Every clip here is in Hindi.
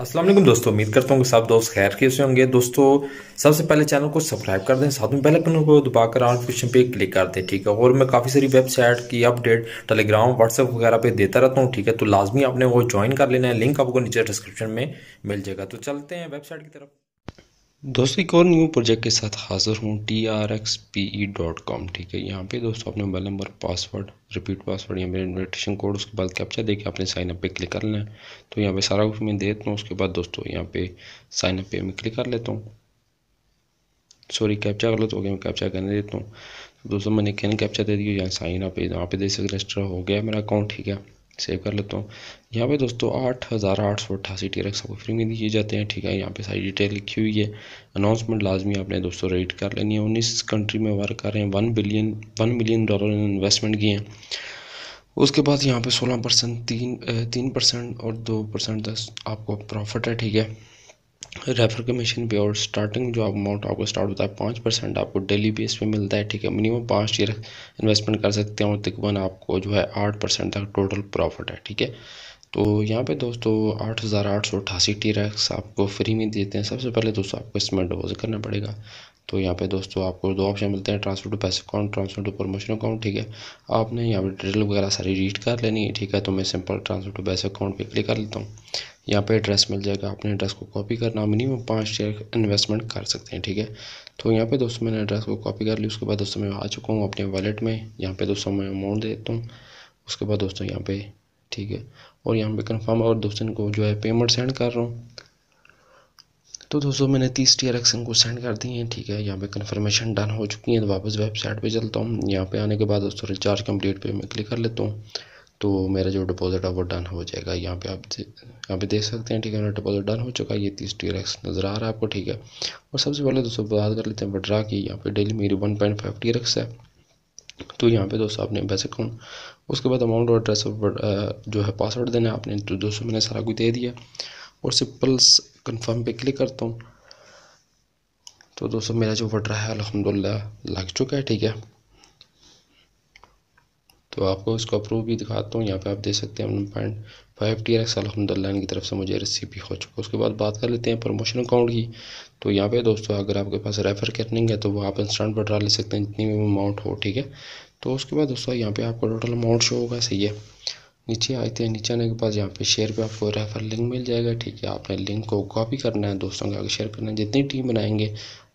असलम दोस्तों उम्मीद करता हूँ कि सब दोस्त खैर के से होंगे दोस्तों सबसे पहले चैनल को सब्सक्राइब कर दें साथ में पहले अपने को दबाकर नोटिफिकेशन पे क्लिक कर दें ठीक है और मैं काफ़ी सारी वेबसाइट की अपडेट टेलीग्राम व्हाट्सएप वगैरह पे देता रहता हूँ ठीक है तो लाजमी आपने वो ज्वाइन कर लेना है लिंक आपको नीचे डिस्क्रिप्शन में मिल जाएगा तो चलते हैं वेबसाइट की तरफ दोस्तों एक और न्यू प्रोजेक्ट के साथ हाजिर हूँ T R X P E dot com ठीक है यहाँ पे दोस्तों अपने mobile number password repeat password या मेरे इन्विटेशन कोड उसके बाद कैप्चा दे के आपने साइन अप पे क्लिक कर लें तो यहाँ पे सारा कुछ मैं दे देता हूँ उसके बाद दोस्तों यहाँ पे साइन अप पे मैं क्लिक कर लेता हूँ सॉरी कैप्चा कर लो तो मैं कैप्चा करने देता हूँ दोस्तों मैंने कैन कैप्चा दे दिया यहाँ साइन अप यहाँ पे दे सकते रजिस्टर हो गया मेरा अकाउंट ठीक है सेव कर लेता हूँ यहाँ पे दोस्तों आठ हज़ार आठ सौ अट्ठासी टी आपको फ्री में दिए जाते हैं ठीक है यहाँ पे सारी डिटेल लिखी हुई है अनाउंसमेंट लाजमी आपने दोस्तों रेड कर लेनी है उन्नीस कंट्री में वर्क कर रहे हैं one billion one million dollar investment किए हैं उसके बाद यहाँ पे सोलह परसेंट तीन तीन परसेंट और दो परसेंट तक आपको प्रॉफिट है ठीक है रेफर कमीशन पे और स्टार्टिंग जो अमाउंट आपको स्टार्ट होता है पाँच परसेंट आपको डेली बेस पे मिलता है ठीक है मिनिमम पाँच ईयर इन्वेस्टमेंट कर सकते हैं और तकरीबन आपको जो है आठ परसेंट तक टोटल प्रॉफिट है ठीक है तो यहाँ पे दोस्तों आठ हज़ार आठ सौ अठासी टी रैक्स आपको फ्री में देते हैं सबसे पहले दोस्तों आपको इसमें डिपोजिट करना पड़ेगा तो यहाँ पे दोस्तों आपको दो ऑप्शन मिलते हैं ट्रांसफर टू पैसे account transfer to promotion account ठीक है आपने यहाँ पे डिटेल वगैरह सारी रीड कर लेनी है ठीक है तो मैं सिंपल ट्रांसफर टू पैसे अकाउंट पर क्लिक कर लेता हूँ यहाँ पे एड्रेस मिल जाएगा आपने एड्रेस को कॉपी करना मिनिमम पाँच शेयर इन्वेस्टमेंट कर सकते हैं ठीक है तो यहाँ पे दोस्तों मैंने एड्रेस को कॉपी कर ली उसके बाद दोस्तों मैं आ चुका हूँ अपने वॉलेट में यहाँ पे दोस्तों मैं अमाउंट देता हूँ उसके बाद दोस्तों यहाँ पे ठीक है और यहाँ पे कन्फर्म और दोस्तों को जो है पेमेंट सेंड कर रहा हूँ तो दोस्तों मैंने तीस टी आर एक्स इनको सेंड कर दिए हैं ठीक है यहाँ पे कन्फर्मेशन डन हो चुकी है तो वापस वेबसाइट पर चलता हूँ यहाँ पे आने के बाद दोस्तों रिचार्ज कंप्लीट पे मैं क्लिक कर लेता हूँ तो मेरा जो डिपॉज़िट है वो डन हो जाएगा यहाँ पे आप यहाँ पे देख सकते हैं ठीक है मेरा डिपॉज़िट डन हो चुका है ये तीस टी एक्स नज़र आ रहा है आपको ठीक है और सबसे पहले दोस्तों बात कर लेते हैं विड्रा की यहाँ पे डेली मेरी one point five T X है तो यहाँ पे दोस्तों आपने बेसिक अकाउंट उसके बाद अमाउंट और एड्रेस जो है पासवर्ड देना है आपने तो दोस्तों मैंने सारा कुछ दे दिया और सिंपल कन्फर्म पे क्लिक करता हूँ तो दोस्तों मेरा जो वड्रा है अलहमदिल्ला लग चुका है ठीक है तो आपको इसको अप्रूव भी दिखाता हूँ यहाँ पे आप देख सकते हैं one point five T X अलहमदिल्ला इनकी तरफ से मुझे भी हो चुका है उसके बाद बात कर लेते हैं प्रमोशन अकाउंट की तो यहाँ पे दोस्तों अगर आपके पास रेफ़र कैटनिंग है तो वो आप इंस्टेंट पर डाल ले सकते हैं जितनी भी अमाउंट हो ठीक है तो उसके बाद दोस्तों यहाँ पे आपका टोटल अमाउंट शो होगा सही है नीचे आते हैं नीचे आने के बाद यहाँ पे शेयर पे आपको रेफर लिंक मिल जाएगा ठीक है आपने लिंक को कॉपी करना है दोस्तों के आगे शेयर करना है जितनी टीम बनाएंगे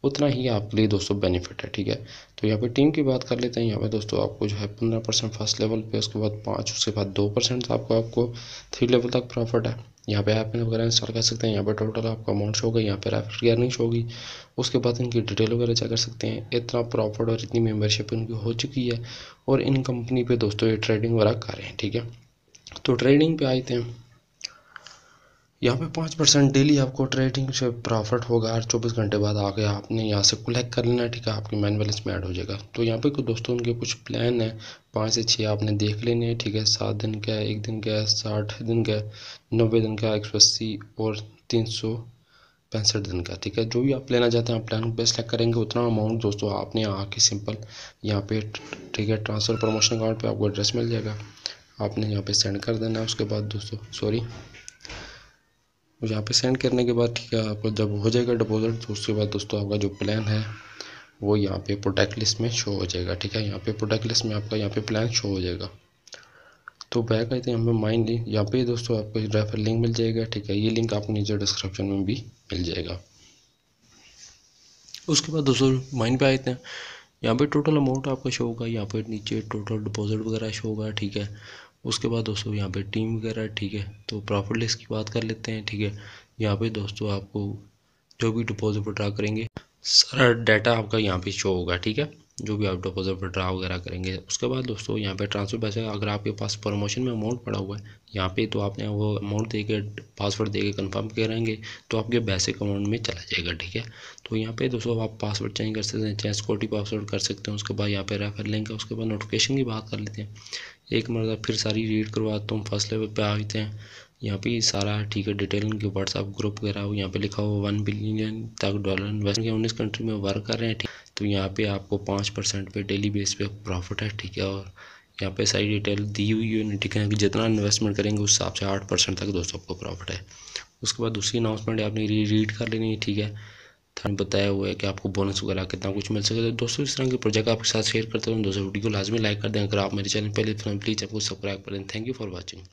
उतना ही आपके लिए दोस्तों बेनिफिट है ठीक है तो यहाँ पे टीम की बात कर लेते हैं यहाँ पे दोस्तों आपको जो है पंद्रह परसेंट फर्स्ट लेवल पे उसके बाद पाँच उसके बाद दो परसेंट आपको आपको थ्री लेवल तक प्रॉफिट है यहाँ पे ऐप वगैरह इंस्टॉल कर सकते हैं यहाँ पे टोटल आपका अमाउंट शो होगा यहाँ पे रेफर की अर्निंग होगी उसके बाद इनकी डिटेल वगैरह चेक कर सकते हैं इतना प्रॉफिट और इतनी मेम्बरशिप इनकी हो चुकी है और इन कंपनी पर दोस्तों ये ट्रेडिंग वगैरह कर रहे हैं ठीक है तो ट्रेडिंग पे आए थे यहाँ पे पाँच परसेंट डेली आपको ट्रेडिंग से प्रॉफिट होगा हर चौबीस घंटे बाद आ गया आपने यहाँ से कलेक्ट कर लेना ठीक है आपके मैन बैलेंस में ऐड हो जाएगा तो यहाँ पे कुछ दोस्तों उनके कुछ प्लान है पाँच से छः आपने देख लेने हैं ठीक है सात दिन का एक दिन का साठ दिन का नब्बे दिन का एक सौ अस्सी और तीन सौ पैंसठ दिन का ठीक है जो भी आप लेना चाहते हैं आप प्लान पे सेलेक्ट करेंगे उतना अमाउंट दोस्तों आपने आके सिंपल यहाँ पे ठीक है ट्रांसफ़र प्रमोशन अकाउंट पे आपको एड्रेस मिल जाएगा आपने यहाँ पे सेंड कर देना है उसके बाद दोस्तों सॉरी यहाँ पे सेंड करने के बाद ठीक है आपका जब हो जाएगा डिपॉजिट तो उसके बाद दोस्तों आपका जो प्लान है वो यहाँ पे प्रोडक्ट लिस्ट में शो हो जाएगा ठीक है यहाँ पे प्रोडक्ट लिस्ट में आपका यहाँ पे प्लान शो हो जाएगा तो बैक यहाँ हैं हमें लिंक यहाँ पे दोस्तों आपको रेफर लिंक मिल जाएगा ठीक है ये लिंक आपको नीचे डिस्क्रिप्शन में भी मिल जाएगा उसके बाद दोस्तों माइंड पे आए हैं यहाँ पे टोटल अमाउंट आपका शो होगा यहाँ पे नीचे टोटल डिपॉजिट वगैरह शो होगा ठीक है उसके बाद दोस्तों यहाँ पे टीम वगैरह ठीक है तो प्रॉफिट लिस्ट की बात कर लेते हैं ठीक है यहाँ पे दोस्तों आपको जो भी डिपॉजिट विड्रा करेंगे सारा डाटा आपका यहाँ पे शो होगा ठीक है जो भी आप डिपोजिट विड्रा वगैरह करेंगे उसके बाद दोस्तों यहाँ पे ट्रांसफ़र पैसे अगर आपके पास प्रमोशन में अमाउंट पड़ा हुआ है यहाँ पे तो आपने वो अमाउंट दे के पासवर्ड दे के कन्फर्म करेंगे तो आपके बेसिक अमाउंट में चला जाएगा ठीक है तो यहाँ पे दोस्तों आप पासवर्ड चेंज कर सकते हैं चाहे सिक्योरिटी पासवर्ड कर सकते हैं उसके बाद यहाँ पे रेफर लेंगे उसके बाद नोटिफिकेशन की बात कर लेते हैं एक मरतब फिर सारी रीड तो हम फर्स्ट लेवल पर आ जाते हैं यहाँ पे सारा ठीक है डिटेल उनके व्हाट्सअप ग्रुप वगैरह यहाँ पे लिखा हुआ वन बिलियन तक डॉलर इन्वेस्ट उन्नीस कंट्री में वर्क कर रहे हैं ठीक तो यहाँ पे आपको पाँच परसेंट पर डेली बेस पे प्रॉफिट है ठीक है और यहाँ पे सारी डिटेल दी हुई है ठीक है कि जितना इन्वेस्टमेंट करेंगे उस हिसाब से आठ परसेंट तक दोस्तों आपको प्रॉफिट है उसके बाद दूसरी अनाउंसमेंट आपने री रीड कर लेनी है ठीक है थाने तो बताया हुआ है कि आपको बोनस वगैरह कितना कुछ मिल सकता तो है दोस्तों इस तरह के प्रोजेक्ट आपके साथ शेयर करते हैं दोस्तों वीडियो को लाजमी लाइक कर दें अगर आप मेरे चैनल पहले प्लीज़ आपको सब्सक्राइब करें थैंक यू फॉर वॉचिंग